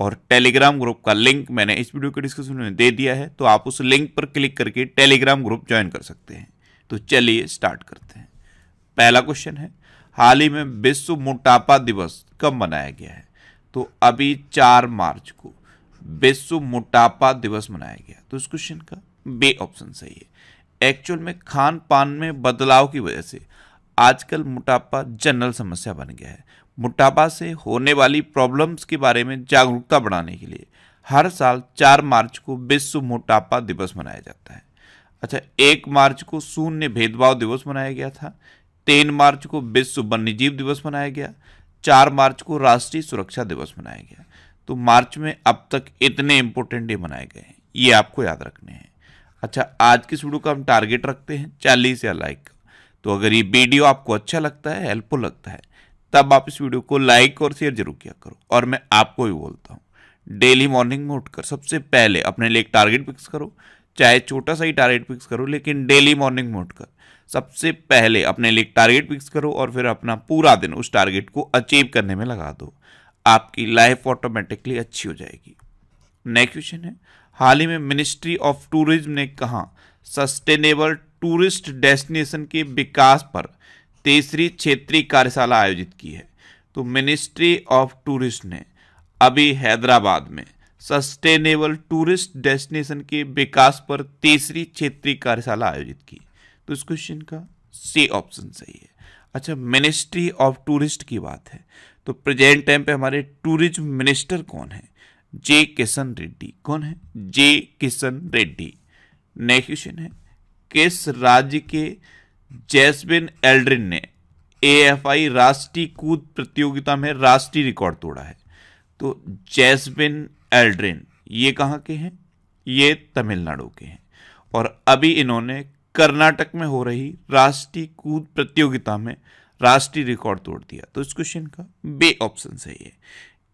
और Telegram group का link मैंने इस वीडियो के डिस्क्रिप्शन में दे दिया है तो आप उस लिंक पर क्लिक करके टेलीग्राम ग्रुप ज्वाइन कर सकते हैं तो चलिए स्टार्ट करते हैं पहला क्वेश्चन है हाल ही में विश्व मोटापा दिवस कब मनाया गया है तो अभी चार मार्च को विश्व मोटापा दिवस मनाया गया तो इस क्वेश्चन का बे ऑप्शन सही है एक्चुअल में खान पान में बदलाव की वजह से आजकल मोटापा जनरल समस्या बन गया है मोटापा से होने वाली प्रॉब्लम्स के बारे में जागरूकता बढ़ाने के लिए हर साल चार मार्च को विश्व मोटापा दिवस मनाया जाता है अच्छा एक मार्च को शून्य भेदभाव दिवस मनाया गया था तीन मार्च को विश्व वन्यजीव दिवस मनाया गया चार मार्च को राष्ट्रीय सुरक्षा दिवस मनाया गया तो मार्च में अब तक इतने इंपॉर्टेंट डे मनाए गए हैं ये आपको याद रखने हैं अच्छा आज की वीडियो का हम टारगेट रखते हैं चालीस या लाइक तो अगर ये वीडियो आपको अच्छा लगता है हेल्पफुल लगता है तब आप इस वीडियो को लाइक और शेयर जरूर किया करो और मैं आपको भी बोलता हूँ डेली मॉर्निंग में उठकर सबसे पहले अपने लिए एक टारगेट फिक्स करो चाहे छोटा सा ही टारगेट फिक्स करो लेकिन डेली मॉर्निंग में उठकर सबसे पहले अपने लिए एक टारगेट फिक्स करो और फिर अपना पूरा दिन उस टारगेट को अचीव करने में लगा दो आपकी लाइफ ऑटोमेटिकली अच्छी हो जाएगी नेक्स्ट क्वेश्चन है हाल ही में मिनिस्ट्री ऑफ टूरिज्म ने कहा सस्टेनेबल टूरिस्ट डेस्टिनेशन के विकास पर तीसरी क्षेत्रीय कार्यशाला आयोजित की है तो मिनिस्ट्री ऑफ टूरिस्ट ने अभी हैदराबाद में सस्टेनेबल टूरिस्ट डेस्टिनेशन के विकास पर तीसरी क्षेत्रीय कार्यशाला आयोजित की तो इस क्वेश्चन का सी ऑप्शन सही है अच्छा मिनिस्ट्री ऑफ टूरिस्ट की बात है तो प्रेजेंट टाइम पे हमारे टूरिज्म मिनिस्टर कौन है जे किशन रेड्डी कौन है J Kishan Reddy next question है किस राज्य के जैस्बिन एल्ड्रिन ने एएफआई राष्ट्रीय कूद प्रतियोगिता में राष्ट्रीय रिकॉर्ड तोड़ा है तो जैस्बिन एल्ड्रिन ये कहाँ के हैं ये तमिलनाडु के हैं और अभी इन्होंने कर्नाटक में हो रही राष्ट्रीय कूद प्रतियोगिता में राष्ट्रीय रिकॉर्ड तोड़ दिया तो इस क्वेश्चन का बे ऑप्शन सही है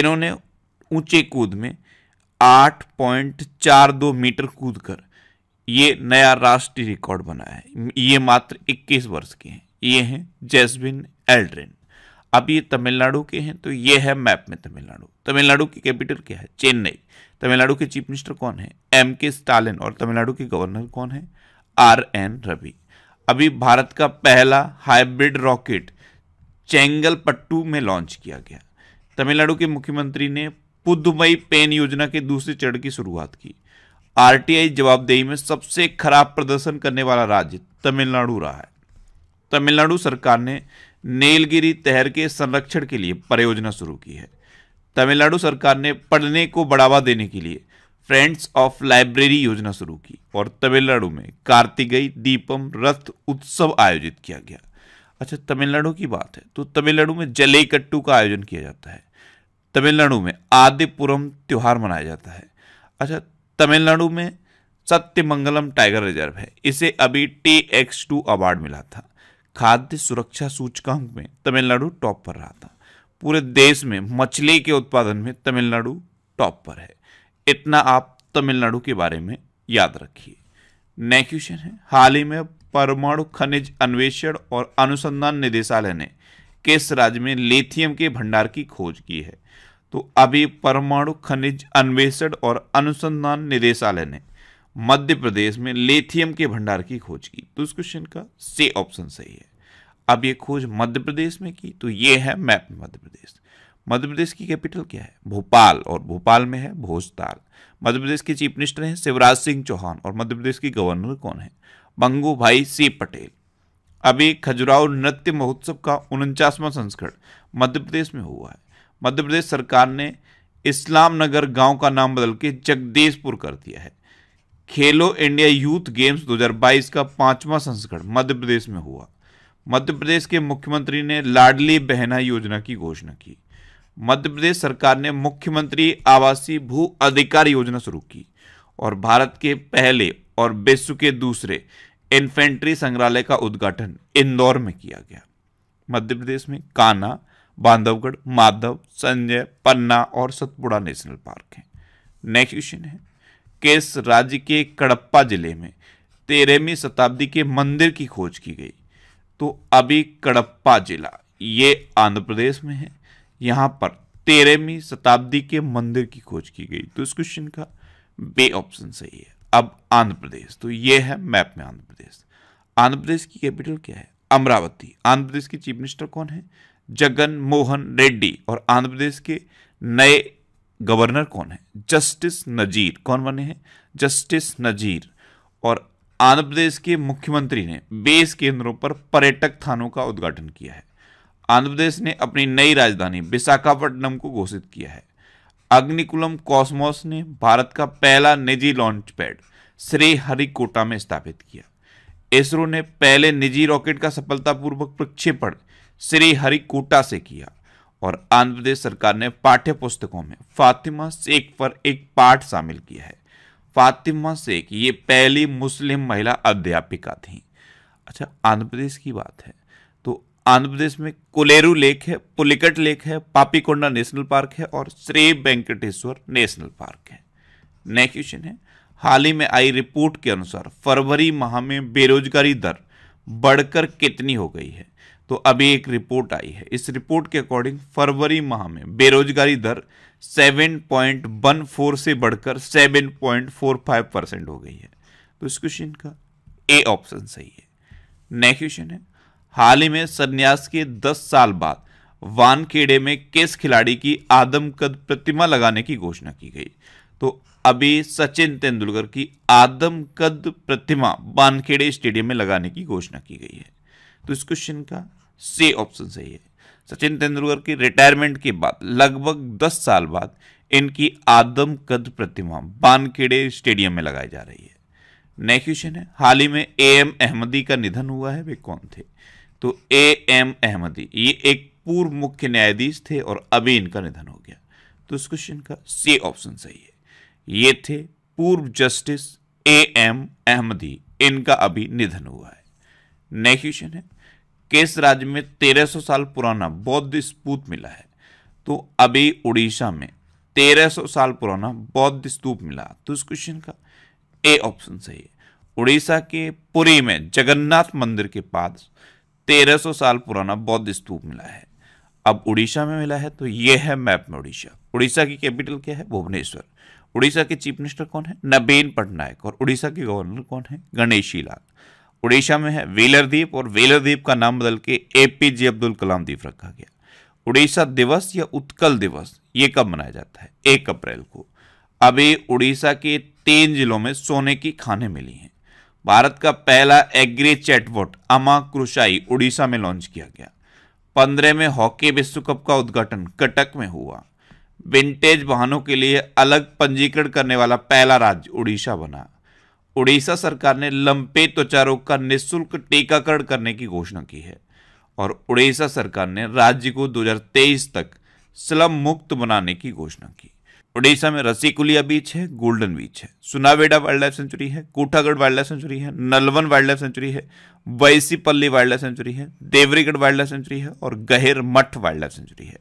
इन्होंने ऊंचे कूद में 8.42 मीटर कूद कर ये नया राष्ट्रीय रिकॉर्ड बना है ये मात्र 21 वर्ष के हैं ये हैं जैसबिन एल्ड्रिन अब ये तमिलनाडु के हैं तो ये है मैप में तमिलनाडु तमिलनाडु की कैपिटल क्या है चेन्नई तमिलनाडु के चीफ मिनिस्टर कौन है एम के स्टालिन और तमिलनाडु के गवर्नर कौन है आर एन रवि अभी भारत का पहला हाइब्रिड रॉकेट चेंगलपट्टू में लॉन्च किया गया तमिलनाडु के मुख्यमंत्री ने पुदुमई पेन योजना के दूसरे चरण की शुरुआत की आरटीआई जवाबदेही में सबसे खराब प्रदर्शन करने वाला राज्य तमिलनाडु रहा है तमिलनाडु सरकार ने नीलगिरी तहर के संरक्षण के लिए परियोजना शुरू की है तमिलनाडु सरकार ने पढ़ने को बढ़ावा देने के लिए फ्रेंड्स ऑफ लाइब्रेरी योजना शुरू की और तमिलनाडु में कार्तिकई दीपम रथ उत्सव आयोजित किया गया अच्छा तमिलनाडु की बात है तो तमिलनाडु में जलेकट्टू का आयोजन किया जाता है तमिलनाडु में आदिपुरम त्यौहार मनाया जाता है अच्छा तमिलनाडु में सत्यमंगलम टाइगर रिजर्व है इसे अभी टी एक्स टू अवार्ड मिला था खाद्य सुरक्षा सूचकांक में तमिलनाडु टॉप पर रहा था पूरे देश में मछली के उत्पादन में तमिलनाडु टॉप पर है इतना आप तमिलनाडु के बारे में याद रखिए नेक्स्ट क्वेश्चन है हाल ही में परमाणु खनिज अन्वेषण और अनुसंधान निदेशालय ने किस राज्य में लेथियम के भंडार की खोज की है तो अभी परमाणु खनिज अन्वेषण और अनुसंधान निदेशालय ने मध्य प्रदेश में लेथियम के भंडार की खोज की तो इस क्वेश्चन का से ऑप्शन सही है अब ये खोज मध्य प्रदेश में की तो ये है मैप मध्य प्रदेश मध्य प्रदेश की कैपिटल क्या है भोपाल और भोपाल में है भोजताल मध्य प्रदेश के चीफ मिनिस्टर हैं शिवराज सिंह चौहान और मध्य प्रदेश के गवर्नर कौन है बंगू भाई सी पटेल अभी खजुराहो नृत्य महोत्सव का उनचासवां संस्करण मध्य प्रदेश में हुआ है मध्य प्रदेश सरकार ने इस्लाम नगर गांव का नाम बदल के जगदेशपुर कर दिया है खेलो इंडिया यूथ गेम्स 2022 का पांचवा संस्करण मध्य प्रदेश में हुआ मध्य प्रदेश के मुख्यमंत्री ने लाडली बहना योजना की घोषणा की मध्य प्रदेश सरकार ने मुख्यमंत्री आवासीय भू अधिकार योजना शुरू की और भारत के पहले और विश्व के दूसरे इन्फेंट्री संग्रहालय का उद्घाटन इंदौर में किया गया मध्य प्रदेश में काना बांधवगढ़ माधव संजय पन्ना और सतपुड़ा नेशनल पार्क हैं नेक्स्ट क्वेश्चन है किस राज्य के कड़प्पा जिले में तेरहवीं शताब्दी के मंदिर की खोज की गई तो अभी कड़प्पा जिला ये आंध्र प्रदेश में है यहाँ पर तेरहवीं शताब्दी के मंदिर की खोज की गई तो इस क्वेश्चन का बे ऑप्शन सही है अब आंध्र प्रदेश तो ये है मैप में आंध्र प्रदेश आंध्र प्रदेश की कैपिटल क्या है अमरावती आंध्र प्रदेश की चीफ मिनिस्टर कौन है जगन मोहन रेड्डी और आंध्र प्रदेश के नए गवर्नर कौन है जस्टिस नजीर कौन बने हैं जस्टिस नजीर और आंध्र प्रदेश के मुख्यमंत्री ने बेस केंद्रों पर पर्यटक थानों का उद्घाटन किया है आंध्र प्रदेश ने अपनी नई राजधानी विशाखापट्टनम को घोषित किया है अग्निकुलम कॉस्मोस ने भारत का पहला निजी लॉन्च पैड श्री हरिकोटा में स्थापित किया इसरो ने पहले निजी रॉकेट का सफलतापूर्वक प्रक्षेपण श्री हरिकोटा से किया और आंध्र प्रदेश सरकार ने पाठ्य पुस्तकों में फातिमा शेख पर एक पाठ शामिल किया है फातिमा शेख ये पहली मुस्लिम महिला अध्यापिका थी अच्छा आंध्र प्रदेश की बात है तो आंध्र प्रदेश में कोलेरू लेक है पुलिकट लेक है पापीकोंडा नेशनल पार्क है और श्री वेंकटेश्वर नेशनल पार्क है नेक्स्ट क्वेश्चन है हाल ही में आई रिपोर्ट के अनुसार फरवरी माह में बेरोजगारी दर बढ़कर कितनी हो गई है तो अभी एक रिपोर्ट आई है इस रिपोर्ट के अकॉर्डिंग फरवरी माह में बेरोजगारी दर 7.14 से बढ़कर 7.45 परसेंट हो गई है तो इस क्वेश्चन का ए ऑप्शन सही है नेक्स्ट क्वेश्चन है हाल ही में संन्यास के 10 साल बाद वानखेड़े में किस खिलाड़ी की आदमकद प्रतिमा लगाने की घोषणा की गई तो अभी सचिन तेंदुलकर की आदमकद प्रतिमा वानखेड़े स्टेडियम में लगाने की घोषणा की गई है तो इस क्वेश्चन का सी ऑप्शन सही है सचिन तेंदुलकर की रिटायरमेंट के बाद लगभग दस साल बाद इनकी आदम कद प्रतिमा बानखेड़े स्टेडियम में लगाई जा रही है नेक्स्ट क्वेश्चन है हाल ही में ए एम अहमदी का निधन हुआ है वे कौन थे तो ए एम अहमदी ये एक पूर्व मुख्य न्यायाधीश थे और अभी इनका निधन हो गया तो इस क्वेश्चन का सी ऑप्शन सही है ये थे पूर्व जस्टिस ए एम अहमदी इनका अभी निधन हुआ है नेक्स्ट क्वेश्चन है किस राज्य में 1300 साल पुराना बौद्ध स्तूप मिला है तो अभी उड़ीसा में 1300 साल पुराना बौद्ध स्तूप मिला तो इस क्वेश्चन का ए ऑप्शन सही है उड़ीसा के पुरी में जगन्नाथ मंदिर के पास 1300 साल पुराना बौद्ध स्तूप मिला है अब उड़ीसा में मिला है तो यह है मैप में उड़ीसा उड़ीसा की कैपिटल क्या है भुवनेश्वर उड़ीसा के चीफ मिनिस्टर कौन है नबीन पटनायक और उड़ीसा के गवर्नर कौन है गणेशी लाल उड़ीसा में है वेलरद्वीप और वेलरद्वीप का नाम बदल के ए पी जे अब्दुल कलाम द्वीप रखा गया उड़ीसा दिवस या उत्कल दिवस ये कब मनाया जाता है एक अप्रैल को अभी उड़ीसा के तीन जिलों में सोने की खाने मिली हैं भारत का पहला एग्री चैटबोट अमा क्रुशाई उड़ीसा में लॉन्च किया गया पंद्रह में हॉकी विश्व कप का उद्घाटन कटक में हुआ विंटेज वाहनों के लिए अलग पंजीकरण करने वाला पहला राज्य उड़ीसा बना उड़ीसा सरकार ने लंपे त्वचा रोग का निःशुल्क टीकाकरण करने की घोषणा की है और उड़ीसा सरकार ने राज्य को 2023 तक स्लम मुक्त बनाने की घोषणा की उड़ीसा में रसीकुलिया बीच है गोल्डन बीच है सुनावेडा वाइल्ड लाइफ सेंचुरी है कोठागढ़ वाइल्ड लाइफ सेंचुरी है नलवन वाइल्ड लाइफ सेंचुरी है वैसीपल्ली वाइल्ड लाइफ सेंचुरी है देवरीगढ़ वाइल्ड लाइफ सेंचुरी है और गहेर मठ वाइल्ड लाइफ सेंचुरी है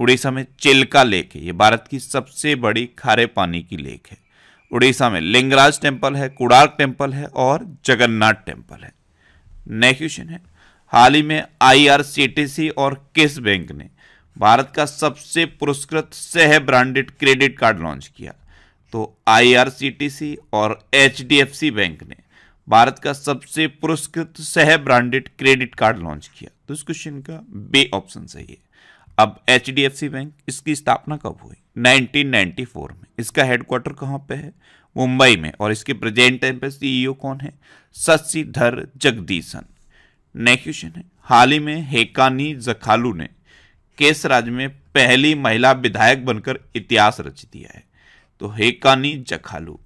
उड़ीसा में चिल्का लेक है ये भारत की सबसे बड़ी खारे पानी की लेक है उड़ीसा में लिंगराज टेम्पल है कुड़ार टेम्पल है और जगन्नाथ टेम्पल है नेक्स्ट क्वेश्चन है हाल ही में आईआरसीटीसी और किस बैंक ने भारत का सबसे पुरस्कृत सह ब्रांडेड क्रेडिट कार्ड लॉन्च किया तो आईआरसीटीसी और एचडीएफसी बैंक ने भारत का सबसे पुरस्कृत सह ब्रांडेड क्रेडिट कार्ड लॉन्च किया तो इस क्वेश्चन का बे ऑप्शन सही है अब एच बैंक इसकी स्थापना कब हुई 1994 में इसका हेडक्वार्टर कहाँ पे है मुंबई में और इसके प्रेजेंट टाइम पे सीईओ e कौन है शशिधर जगदीशन नेक्स्ट क्वेश्चन है हाल ही में हेकानी जखालू ने केस राज्य में पहली महिला विधायक बनकर इतिहास रच दिया है तो हेकानी जखालू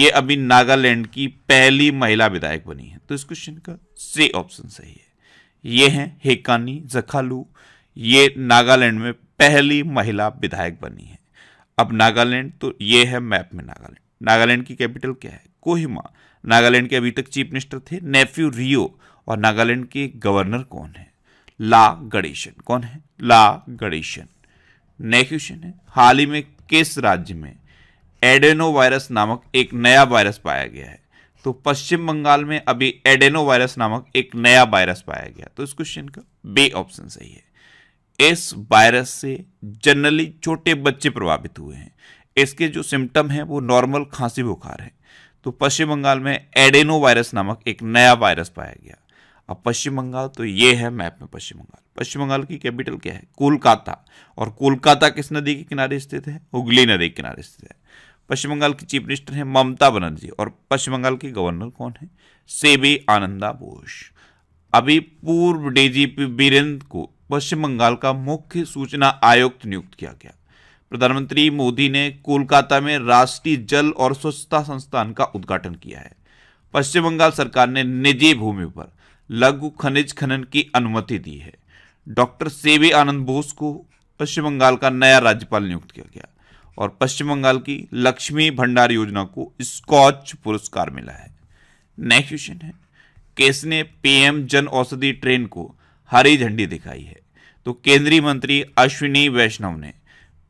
ये अभी नागालैंड की पहली महिला विधायक बनी है तो इस क्वेश्चन का सी ऑप्शन सही है ये हैं हेकानी जखालू ये नागालैंड में पहली महिला विधायक बनी है अब नागालैंड तो ये है मैप में नागालैंड नागालैंड की कैपिटल क्या है कोहिमा नागालैंड के अभी तक चीफ मिनिस्टर थे नेफ्यू रियो और नागालैंड के गवर्नर कौन है ला गणेशन कौन है ला गणेशन नेक्स्ट क्वेश्चन है हाल ही में किस राज्य में एडेनो वायरस नामक एक नया वायरस पाया गया है तो पश्चिम बंगाल में अभी एडेनो वायरस नामक एक नया वायरस पाया गया तो इस क्वेश्चन का बे ऑप्शन सही है इस वायरस से जनरली छोटे बच्चे प्रभावित हुए हैं इसके जो सिम्टम हैं वो नॉर्मल खांसी बुखार है तो पश्चिम बंगाल में एडेनो वायरस नामक एक नया वायरस पाया गया अब पश्चिम बंगाल तो ये है मैप में पश्चिम बंगाल पश्चिम बंगाल की कैपिटल क्या है कोलकाता और कोलकाता किस नदी के किनारे स्थित है हुगली नदी के किनारे स्थित है पश्चिम बंगाल की चीफ मिनिस्टर है ममता बनर्जी और पश्चिम बंगाल के गवर्नर कौन है सेबी आनंदा बोस अभी पूर्व डीजीपी बीरेंद्र को पश्चिम बंगाल का मुख्य सूचना आयुक्त नियुक्त किया गया प्रधानमंत्री मोदी ने कोलकाता में राष्ट्रीय जल और स्वच्छता संस्थान का उद्घाटन किया है पश्चिम बंगाल सरकार ने निजी भूमि पर लघु खनिज खनन की अनुमति दी है डॉक्टर सेवी आनंद बोस को पश्चिम बंगाल का नया राज्यपाल नियुक्त किया गया और पश्चिम बंगाल की लक्ष्मी भंडार योजना को स्कॉच पुरस्कार मिला है नेक्स्ट क्वेश्चन है केस ने पीएम जन औषधि ट्रेन को हरी झंडी दिखाई है तो केंद्रीय मंत्री अश्विनी वैष्णव ने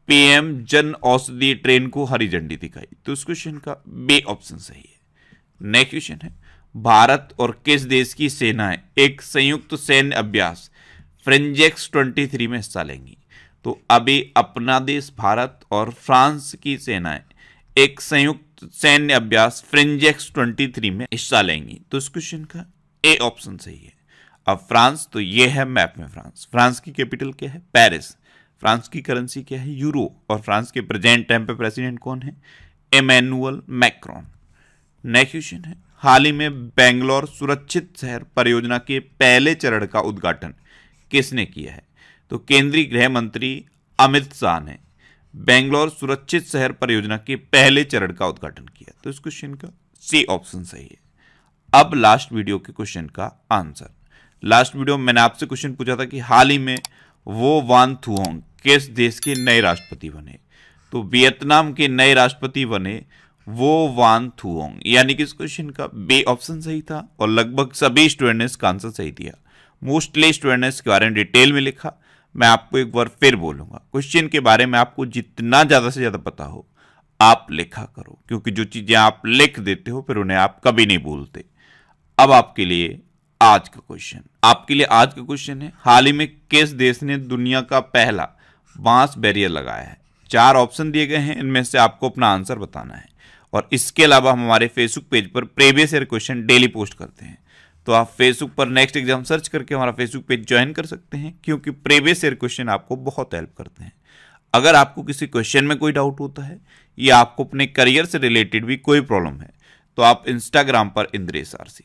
पीएम जन औषधि ट्रेन को हरी झंडी दिखाई तो इस क्वेश्चन का बे ऑप्शन सही है नेक्स्ट क्वेश्चन है भारत और किस देश की सेनाएं एक संयुक्त सैन्य अभ्यास फ्रेंजेक्स 23 में हिस्सा लेंगी तो अभी अपना देश भारत और फ्रांस की सेनाएं एक संयुक्त सैन्य अभ्यास फ्रेंजेक्स 23 में हिस्सा लेंगी तो इस क्वेश्चन का ए ऑप्शन सही है अब फ्रांस तो ये है मैप में फ्रांस फ्रांस की कैपिटल क्या है पेरिस फ्रांस की करेंसी क्या है यूरो और फ्रांस के प्रेजेंट टाइम पे प्रेसिडेंट कौन है एमैनुअल मैक्रॉन नेक्स्ट क्वेश्चन है हाल ही में बेंगलोर सुरक्षित शहर परियोजना के पहले चरण का उद्घाटन किसने किया है तो केंद्रीय गृह मंत्री अमित शाह ने बेंगलोर सुरक्षित शहर परियोजना के पहले चरण का उद्घाटन किया तो इस क्वेश्चन का सी ऑप्शन सही है अब लास्ट वीडियो के क्वेश्चन का आंसर लास्ट वीडियो में मैंने आपसे क्वेश्चन पूछा था कि हाल ही में वो वान थुओंग किस देश के नए राष्ट्रपति बने तो वियतनाम के नए राष्ट्रपति बने वो वान थुओंग यानी कि इस क्वेश्चन का बे ऑप्शन सही था और लगभग सभी स्टूडेंट ने इसका आंसर सही दिया मोस्टली स्टूडेंट ने इसके बारे में डिटेल में लिखा मैं आपको एक बार फिर बोलूंगा क्वेश्चन के बारे में आपको जितना ज़्यादा से ज़्यादा पता हो आप लिखा करो क्योंकि जो चीज़ें आप लिख देते हो फिर उन्हें आप कभी नहीं बोलते अब आपके लिए आज का क्वेश्चन आपके लिए आज का क्वेश्चन है हाल ही में किस देश ने दुनिया का पहला बांस बैरियर लगाया है चार ऑप्शन दिए गए हैं इनमें से आपको अपना आंसर बताना है और इसके अलावा हम हमारे फेसबुक पेज पर previous year question daily post करते हैं तो आप फेसबुक पर नेक्स्ट एग्जाम सर्च करके हमारा फेसबुक पेज ज्वाइन कर सकते हैं क्योंकि प्रीवियस ईयर क्वेश्चन आपको बहुत हेल्प करते हैं अगर आपको किसी क्वेश्चन में कोई डाउट होता है या आपको अपने करियर से रिलेटेड भी कोई प्रॉब्लम है तो आप इंस्टाग्राम पर इंद्रेश आरसी